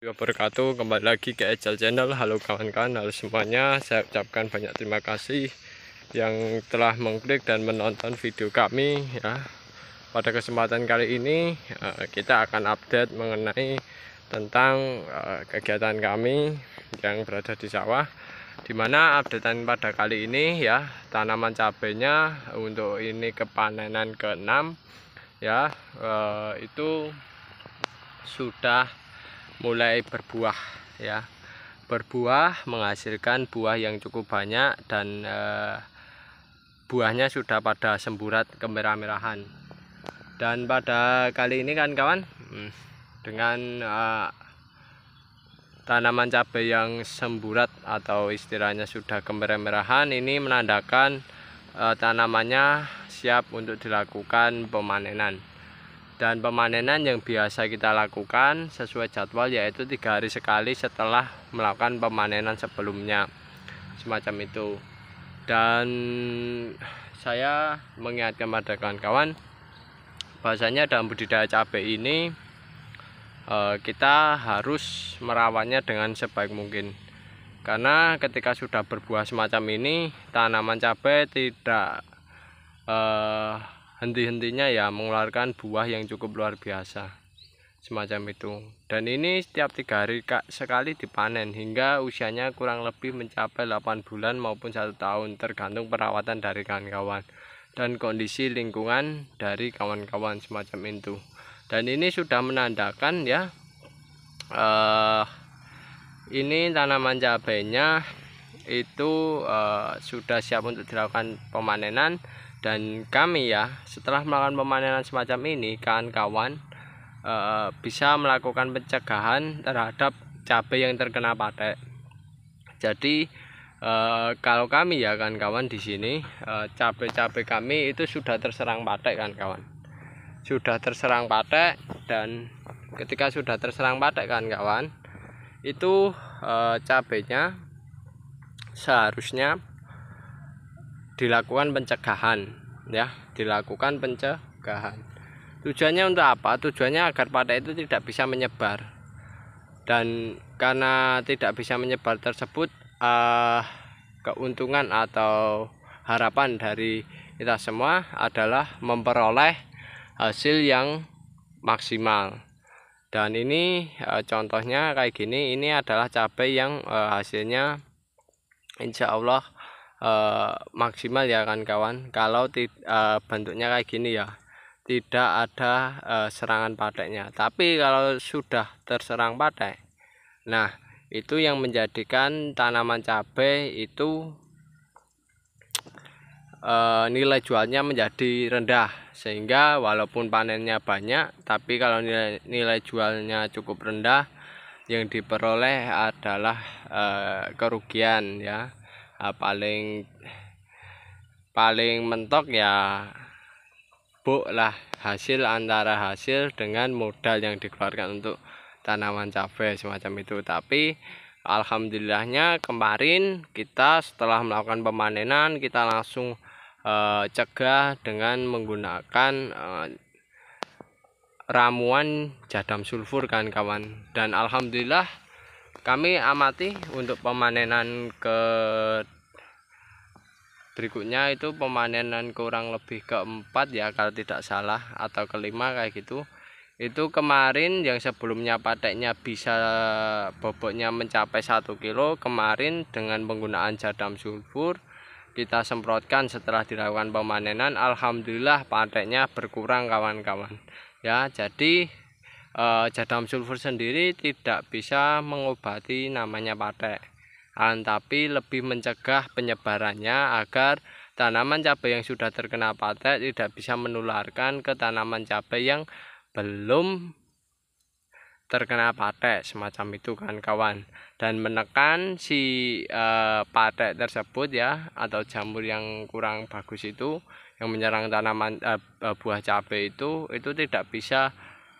wabarakatuh kembali lagi ke Ejal Channel halo kawan-kawan halo semuanya saya ucapkan banyak terima kasih yang telah mengklik dan menonton video kami ya pada kesempatan kali ini eh, kita akan update mengenai tentang eh, kegiatan kami yang berada di sawah dimana updatean pada kali ini ya tanaman cabenya untuk ini kepanenan keenam ya eh, itu sudah mulai berbuah ya berbuah menghasilkan buah yang cukup banyak dan eh, buahnya sudah pada semburat kemerah-merahan dan pada kali ini kan kawan hmm, dengan eh, tanaman cabai yang semburat atau istilahnya sudah kemerah-merahan ini menandakan eh, tanamannya siap untuk dilakukan pemanenan dan pemanenan yang biasa kita lakukan sesuai jadwal yaitu tiga hari sekali setelah melakukan pemanenan sebelumnya semacam itu dan saya mengingatkan pada kawan-kawan bahasanya dalam budidaya cabai ini eh, kita harus merawatnya dengan sebaik mungkin karena ketika sudah berbuah semacam ini tanaman cabai tidak eh, henti-hentinya ya mengeluarkan buah yang cukup luar biasa semacam itu dan ini setiap tiga hari sekali dipanen hingga usianya kurang lebih mencapai 8 bulan maupun satu tahun tergantung perawatan dari kawan-kawan dan kondisi lingkungan dari kawan-kawan semacam itu dan ini sudah menandakan ya eh, ini tanaman cabainya itu uh, sudah siap untuk dilakukan pemanenan dan kami ya setelah melakukan pemanenan semacam ini kawan-kawan e, bisa melakukan pencegahan terhadap cabai yang terkena patek jadi e, kalau kami ya kawan-kawan di sini e, cabai-cabai kami itu sudah terserang patek kawan kawan sudah terserang patek dan ketika sudah terserang patek kawan kawan itu e, cabainya seharusnya dilakukan pencegahan ya dilakukan pencegahan tujuannya untuk apa tujuannya agar pada itu tidak bisa menyebar dan karena tidak bisa menyebar tersebut uh, keuntungan atau harapan dari kita semua adalah memperoleh hasil yang maksimal dan ini e, contohnya kayak gini ini adalah cabai yang e, hasilnya insya Allah uh, maksimal ya kan kawan kalau uh, bentuknya kayak gini ya tidak ada uh, serangan padeknya tapi kalau sudah terserang padek nah itu yang menjadikan tanaman cabai itu e, nilai jualnya menjadi rendah sehingga walaupun panennya banyak tapi kalau nilai, nilai jualnya cukup rendah yang diperoleh adalah e, kerugian ya uh, paling paling mentok ya buk lah hasil antara hasil dengan modal yang dikeluarkan untuk tanaman cabai semacam itu tapi alhamdulillahnya kemarin kita setelah melakukan pemanenan kita langsung uh, cegah dengan menggunakan uh, ramuan jadam sulfur kan kawan dan alhamdulillah kami amati untuk pemanenan ke berikutnya itu pemanenan kurang lebih keempat ya kalau tidak salah atau kelima kayak gitu itu kemarin yang sebelumnya pateknya bisa bobotnya mencapai 1 kilo kemarin dengan penggunaan jadam sulfur kita semprotkan setelah dilakukan pemanenan Alhamdulillah pateknya berkurang kawan-kawan ya jadi eh, jadam sulfur sendiri tidak bisa mengobati namanya patek ah, tapi lebih mencegah penyebarannya agar tanaman cabai yang sudah terkena patek tidak bisa menularkan ke tanaman cabai yang belum terkena patek semacam itu kan kawan dan menekan si e, patek tersebut ya atau jamur yang kurang bagus itu yang menyerang tanaman e, buah cabai itu itu tidak bisa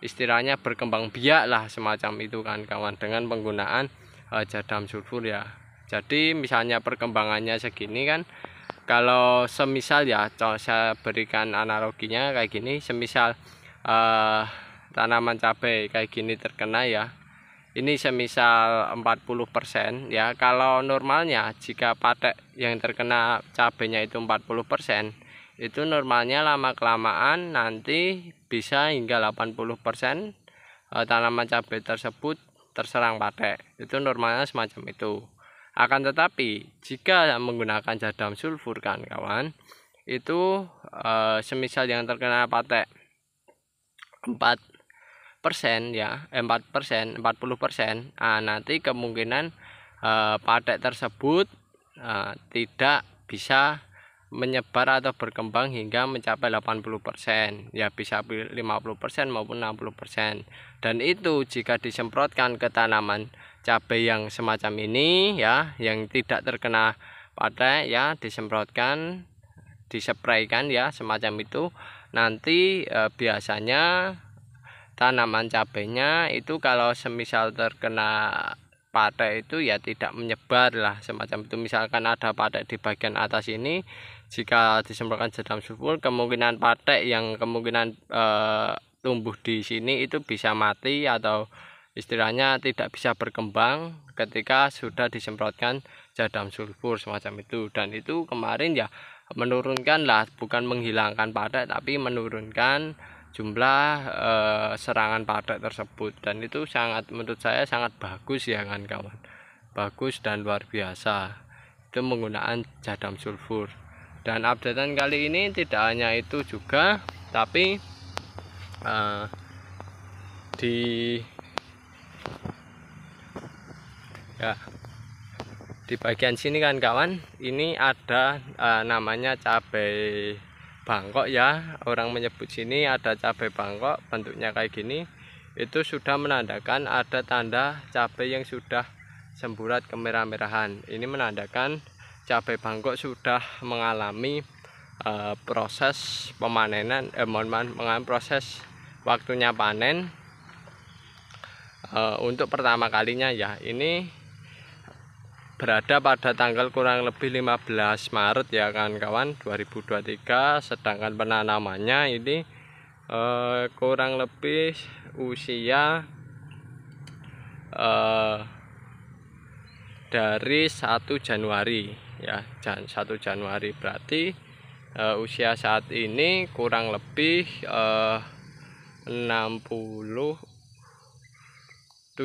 istilahnya berkembang biak lah semacam itu kan kawan dengan penggunaan uh, jadam sulfur ya jadi misalnya perkembangannya segini kan kalau semisal ya saya berikan analoginya kayak gini semisal uh, tanaman cabai kayak gini terkena ya ini semisal 40% ya kalau normalnya jika patek yang terkena cabainya itu 40% itu normalnya lama kelamaan nanti bisa hingga 80% eh, tanaman cabai tersebut terserang patek itu normalnya semacam itu akan tetapi jika menggunakan jadam sulfur kan kawan itu e, semisal yang terkena patek 4 persen ya 4 eh, persen 40 persen nah, nanti kemungkinan e, patek tersebut e, tidak bisa menyebar atau berkembang hingga mencapai 80%, ya bisa 50% maupun 60%. Dan itu jika disemprotkan ke tanaman cabai yang semacam ini ya, yang tidak terkena pada ya disemprotkan, disepraikan ya semacam itu nanti eh, biasanya tanaman cabainya itu kalau semisal terkena patek itu ya tidak menyebar lah semacam itu misalkan ada patek di bagian atas ini jika disemprotkan jadam sulfur kemungkinan patek yang kemungkinan e, tumbuh di sini itu bisa mati atau istilahnya tidak bisa berkembang ketika sudah disemprotkan jadam sulfur semacam itu dan itu kemarin ya menurunkan lah bukan menghilangkan patek tapi menurunkan jumlah e, serangan pada tersebut dan itu sangat menurut saya sangat bagus ya kan kawan bagus dan luar biasa itu menggunakan jadam sulfur dan updatean kali ini tidak hanya itu juga tapi e, di ya di bagian sini kan kawan ini ada e, namanya cabai Bangkok ya orang menyebut sini ada cabai Bangkok bentuknya kayak gini itu sudah menandakan ada tanda cabai yang sudah semburat kemerah-merahan ini menandakan cabai Bangkok sudah mengalami uh, proses pemanenan eh, mohon maaf mengalami proses waktunya panen uh, untuk pertama kalinya ya ini berada pada tanggal kurang lebih 15 Maret ya kan kawan 2023 sedangkan penanamannya ini eh, kurang lebih usia eh, dari 1 Januari ya 1 Januari berarti eh, usia saat ini kurang lebih eh, 60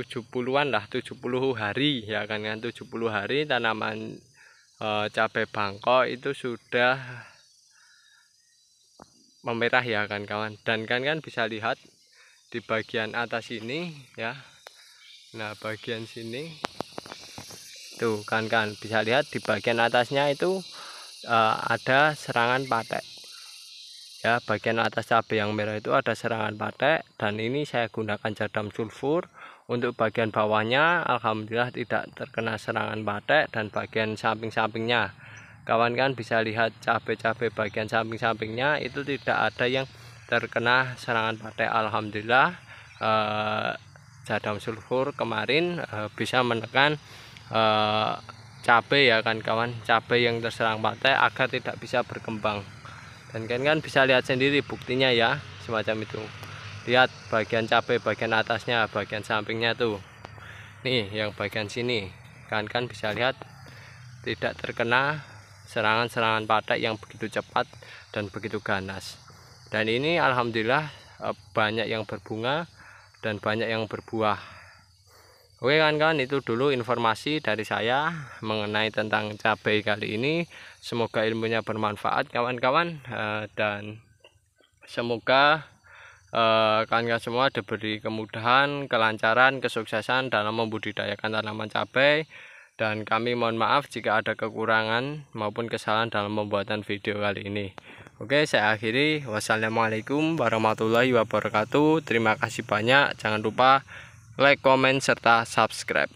70-an lah 70 hari ya kan kan 70 hari tanaman e, cabai bangkok itu sudah memerah ya kan kawan dan kan kan bisa lihat di bagian atas ini ya nah bagian sini tuh kan kan bisa lihat di bagian atasnya itu e, ada serangan patek ya bagian atas cabai yang merah itu ada serangan patek dan ini saya gunakan jadam sulfur untuk bagian bawahnya alhamdulillah tidak terkena serangan batek dan bagian samping-sampingnya. Kawan kan bisa lihat cabai-cabai bagian samping-sampingnya itu tidak ada yang terkena serangan batek alhamdulillah. Eh, jadam sulfur kemarin eh, bisa menekan eh, cabai ya kan kawan, cabai yang terserang batek agar tidak bisa berkembang. Dan kan kan bisa lihat sendiri buktinya ya semacam itu lihat bagian cabai bagian atasnya bagian sampingnya tuh nih yang bagian sini kan kan bisa lihat tidak terkena serangan-serangan padat yang begitu cepat dan begitu ganas dan ini alhamdulillah eh, banyak yang berbunga dan banyak yang berbuah oke kawan-kawan itu dulu informasi dari saya mengenai tentang cabai kali ini semoga ilmunya bermanfaat kawan-kawan eh, dan semoga Eh, kalian semua diberi kemudahan, kelancaran, kesuksesan dalam membudidayakan tanaman cabai dan kami mohon maaf jika ada kekurangan maupun kesalahan dalam pembuatan video kali ini. Oke, saya akhiri. Wassalamualaikum warahmatullahi wabarakatuh. Terima kasih banyak. Jangan lupa like, comment, serta subscribe.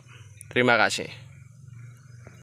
Terima kasih.